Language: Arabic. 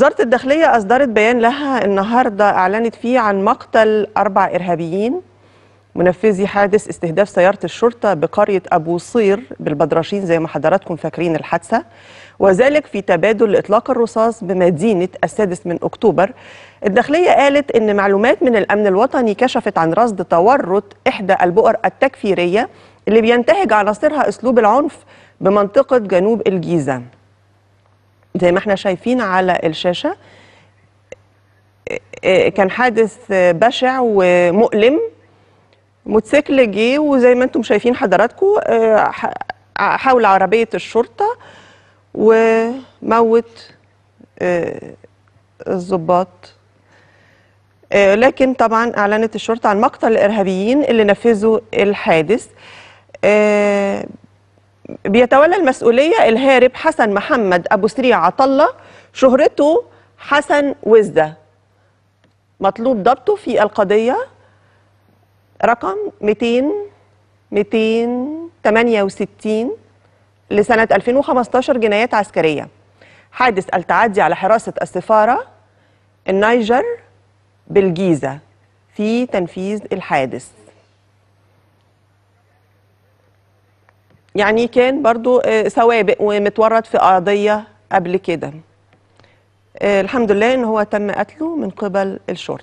وزارة الداخلية أصدرت بيان لها النهاردة أعلنت فيه عن مقتل أربع إرهابيين منفذي حادث استهداف سيارة الشرطة بقرية أبو صير بالبدرشين زي ما حضراتكم فاكرين الحادثة وذلك في تبادل إطلاق الرصاص بمدينة السادس من أكتوبر الداخلية قالت أن معلومات من الأمن الوطني كشفت عن رصد تورط إحدى البؤر التكفيرية اللي بينتهج عناصرها أسلوب العنف بمنطقة جنوب الجيزة زي ما احنا شايفين على الشاشة إيه، إيه، كان حادث بشع ومؤلم موتوسيكل جه وزي ما انتم شايفين حضراتكم إيه، حول عربية الشرطة وموت الضباط لكن طبعا اعلنت الشرطه عن مقتل الارهابيين اللي نفذوا الحادث بيتولى المسؤولية الهارب حسن محمد أبو سريع عطلة شهرته حسن وزة مطلوب ضبطه في القضية رقم 200 268 لسنة 2015 جنايات عسكرية حادث التعدي على حراسة السفارة النيجر بالجيزة في تنفيذ الحادث يعني كان برضو آه، سوابق ومتورط في قضية قبل كده آه، الحمد لله ان هو تم قتله من قبل الشرطة